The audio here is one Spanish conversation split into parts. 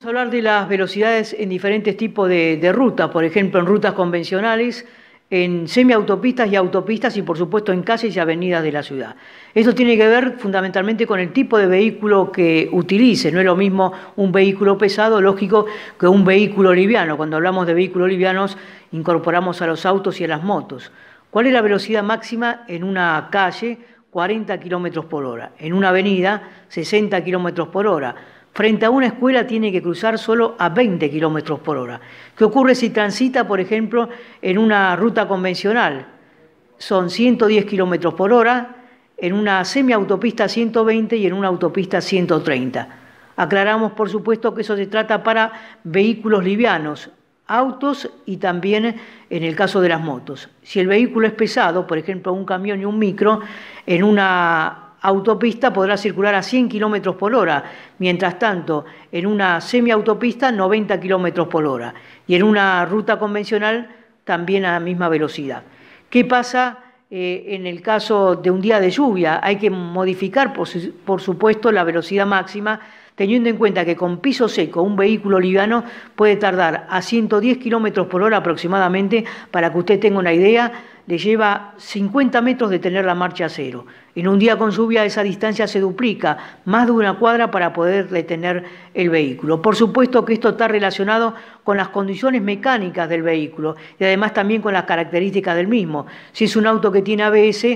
Vamos a hablar de las velocidades en diferentes tipos de, rutas, por ejemplo, en rutas convencionales, en semiautopistas y autopistas y por supuesto en calles y avenidas de la ciudad. Esto tiene que ver fundamentalmente con el tipo de vehículo que utilice, no es lo mismo un vehículo pesado, lógico, que un vehículo liviano. Cuando hablamos de vehículos livianos incorporamos a los autos y a las motos. ¿Cuál es la velocidad máxima en una calle? 40 kilómetros por hora, en una avenida 60 kilómetros por hora frente a una escuela tiene que cruzar solo a 20 kilómetros por hora. ¿Qué ocurre si transita, por ejemplo, en una ruta convencional? Son 110 kilómetros por hora, en una semiautopista 120 y en una autopista 130. Aclaramos, por supuesto, que eso se trata para vehículos livianos, autos y también en el caso de las motos. Si el vehículo es pesado, por ejemplo un camión y un micro, en una autopista podrá circular a 100 kilómetros por hora, mientras tanto, en una semiautopista 90 kilómetros por hora y en una ruta convencional también a la misma velocidad. ¿Qué pasa eh, en el caso de un día de lluvia? Hay que modificar, por supuesto, la velocidad máxima teniendo en cuenta que con piso seco un vehículo liviano puede tardar a 110 kilómetros por hora aproximadamente, para que usted tenga una idea, le lleva 50 metros de tener la marcha a cero. En un día con lluvia esa distancia se duplica, más de una cuadra para poder detener el vehículo. Por supuesto que esto está relacionado con las condiciones mecánicas del vehículo y además también con las características del mismo. Si es un auto que tiene ABS,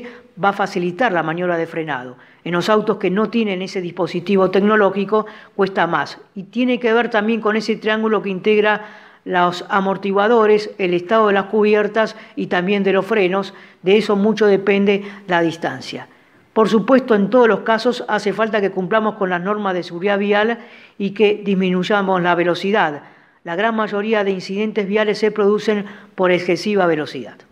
va a facilitar la maniobra de frenado. En los autos que no tienen ese dispositivo tecnológico cuesta más. Y tiene que ver también con ese triángulo que integra los amortiguadores, el estado de las cubiertas y también de los frenos. De eso mucho depende la distancia. Por supuesto, en todos los casos hace falta que cumplamos con las normas de seguridad vial y que disminuyamos la velocidad. La gran mayoría de incidentes viales se producen por excesiva velocidad.